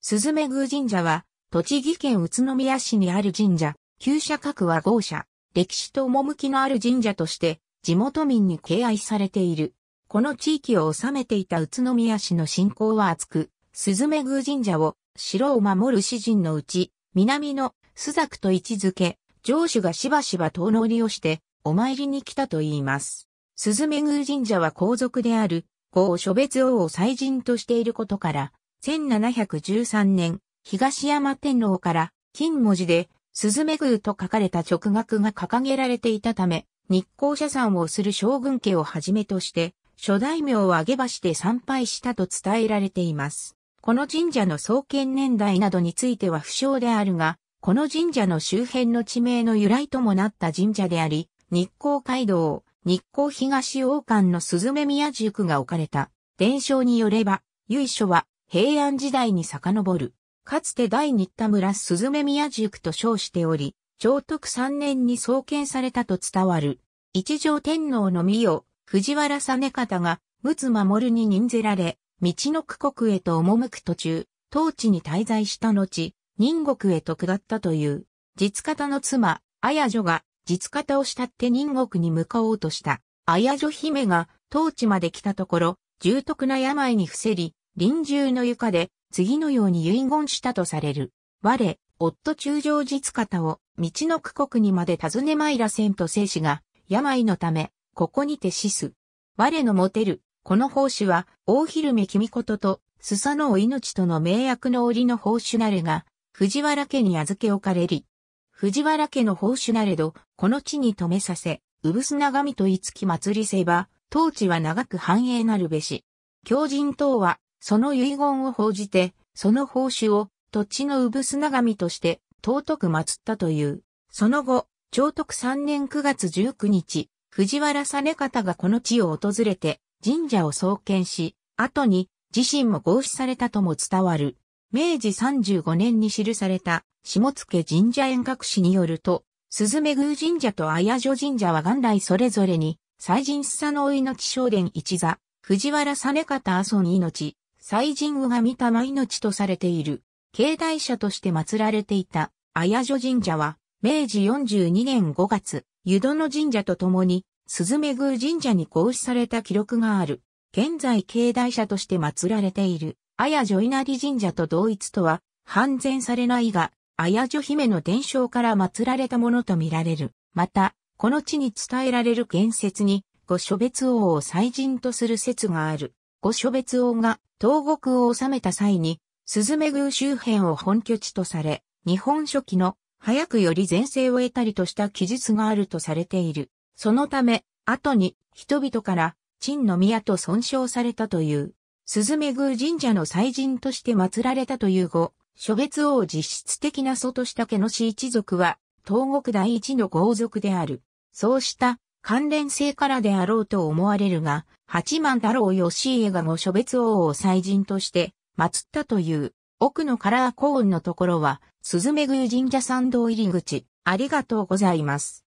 鈴目宮神社は、栃木県宇都宮市にある神社、旧社各は豪社、歴史と趣のある神社として、地元民に敬愛されている。この地域を治めていた宇都宮市の信仰は厚く、鈴目宮神社を、城を守る詩人のうち、南の須作と位置づけ、城主がしばしば遠乗りをして、お参りに来たと言います。鈴目宮神社は皇族である、皇諸別王を祭神としていることから、1713年、東山天皇から金文字で、スズメ宮と書かれた直額が掲げられていたため、日光社参をする将軍家をはじめとして、諸大名を挙げ橋で参拝したと伝えられています。この神社の創建年代などについては不詳であるが、この神社の周辺の地名の由来ともなった神社であり、日光街道、日光東王冠のスズメ宮塾が置かれた。伝承によれば、由緒は平安時代に遡る。かつて第日田村鈴目宮塾と称しており、長徳三年に創建されたと伝わる。一条天皇の御代、藤原実方が、陸奥守に任ぜられ、道の区国へと赴く途中、当地に滞在した後、任国へと下ったという、実方の妻、綾女が、実方を慕って任国に向かおうとした、綾女姫が、当地まで来たところ、重篤な病に伏せり、臨終の床で、次のように遺言したとされる。我、夫中将実方を、道の区国にまで尋ねまいらせんと生死が、病のため、ここにて死す。我の持てる、この奉仕は、大昼目君ことと、すさのお命との名役の折の奉仕なれが、藤原家に預け置かれり。藤原家の奉仕なれど、この地に止めさせ、うぶす長みといつき祭りせば、当地は長く繁栄なるべし。狂人等は、その遺言を報じて、その報酬を土地の産砂神として尊く祀ったという。その後、長徳3年9月19日、藤原実方がこの地を訪れて神社を創建し、後に自身も合祀されたとも伝わる。明治35年に記された下野神社遠隔史によると、鈴目宮神社と綾女神社は元来それぞれに、祭神ノオイノチ正殿一座、藤原実方阿孫命、祭神具が見た毎命とされている、境内者として祀られていた、綾女神社は、明治42年5月、湯殿神社と共に、鈴目宮神社に合祀された記録がある。現在境内者として祀られている、綾女稲荷神社と同一とは、判然されないが、綾女姫の伝承から祀られたものとみられる。また、この地に伝えられる言説に、ご諸別王を祭神とする説がある。御所別王が東国を治めた際に、鈴目宮周辺を本拠地とされ、日本初期の早くより前世を得たりとした記述があるとされている。そのため、後に人々から陳の宮と尊称されたという、鈴目宮神社の祭神として祀られたという後、諸別王実質的な祖とした家の氏一族は、東国第一の豪族である。そうした関連性からであろうと思われるが、八幡太郎義家が後処、別王を祭神として祀ったという、奥のカラーコーンのところは、鈴目宮神社参道入り口、ありがとうございます。